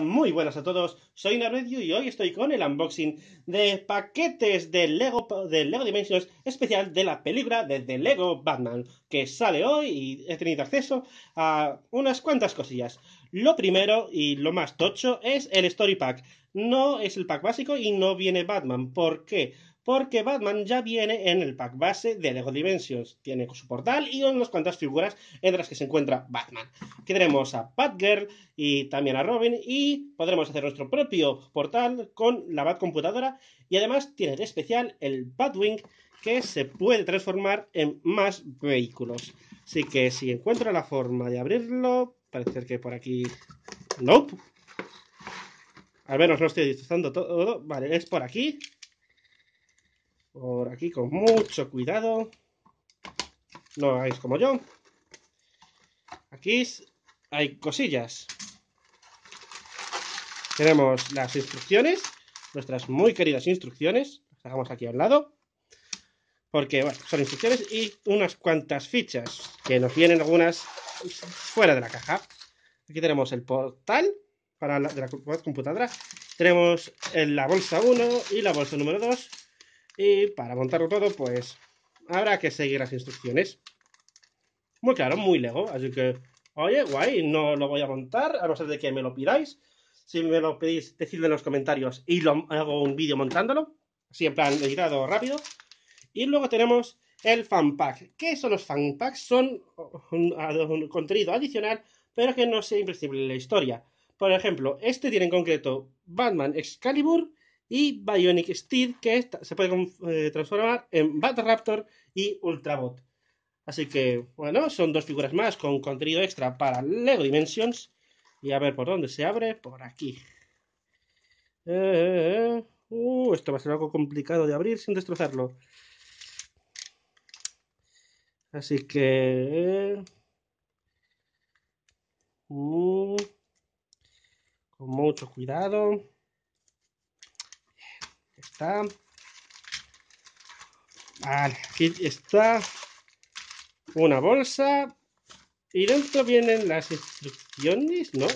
muy buenas a todos. Soy Naredio y hoy estoy con el unboxing de paquetes de Lego, de Lego Dimensions especial de la película de The Lego Batman que sale hoy y he tenido acceso a unas cuantas cosillas. Lo primero y lo más tocho es el Story Pack. No es el pack básico y no viene Batman. ¿Por qué? porque Batman ya viene en el pack base de LEGO Dimensions. Tiene su portal y unas cuantas figuras entre las que se encuentra Batman. Aquí a Batgirl y también a Robin y podremos hacer nuestro propio portal con la Batcomputadora y además tiene de especial el Batwing que se puede transformar en más vehículos. Así que si encuentro la forma de abrirlo, parece que por aquí... Nope. Al menos no estoy disfrazando todo. Vale, es por aquí por aquí con mucho cuidado. No hagáis como yo. Aquí hay cosillas. Tenemos las instrucciones, nuestras muy queridas instrucciones. Las dejamos aquí al lado. Porque son instrucciones y unas cuantas fichas que nos vienen algunas fuera de la caja. Aquí tenemos el portal para la, de la computadora. Tenemos la bolsa 1 y la bolsa número 2 y para montarlo todo, pues habrá que seguir las instrucciones. Muy claro, muy Lego. Así que, oye, guay, no lo voy a montar, a no ser de que me lo pidáis. Si me lo pedís, decidlo en los comentarios y lo, hago un vídeo montándolo. Así en plan editado rápido. Y luego tenemos el fan pack. ¿Qué son los fan packs? Son un, contenido adicional, pero que no sea imprescindible en la historia. Por ejemplo, este tiene en concreto Batman Excalibur y Bionic Steed, que se puede eh, transformar en Batraptor y Ultrabot. Así que, bueno, son dos figuras más con contenido extra para LEGO Dimensions. Y a ver por dónde se abre, por aquí. Eh, eh, uh, esto va a ser algo complicado de abrir sin destrozarlo. Así que... Mm. con mucho cuidado. Vale, aquí está una bolsa. Y dentro vienen las instrucciones, ¿no?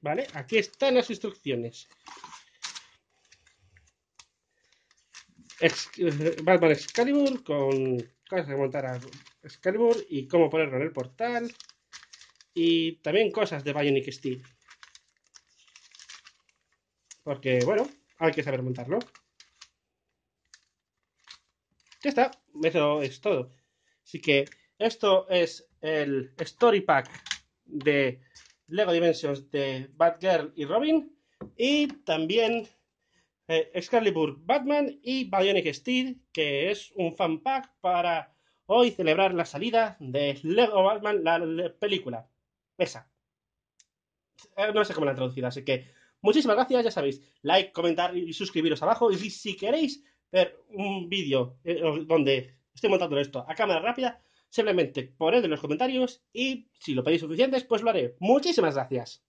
vale, aquí están las instrucciones. Batman eh, Excalibur con cosas de montar a Excalibur y cómo ponerlo en el portal. Y también cosas de Bionic Steel. Porque, bueno, hay que saber montarlo. Ya está, eso es todo. Así que esto es el Story Pack de Lego Dimensions de Batgirl y Robin. Y también eh, Excalibur Batman y Bionic Steel, que es un fan pack para hoy celebrar la salida de Lego Batman, la, película. Esa. Eh, no sé cómo la han traducido, así que muchísimas gracias, ya sabéis, like, comentar y suscribiros abajo. Y si queréis ver un vídeo eh, donde estoy montando esto a cámara rápida, simplemente poned en los comentarios y si lo pedís suficientes, pues lo haré. Muchísimas gracias.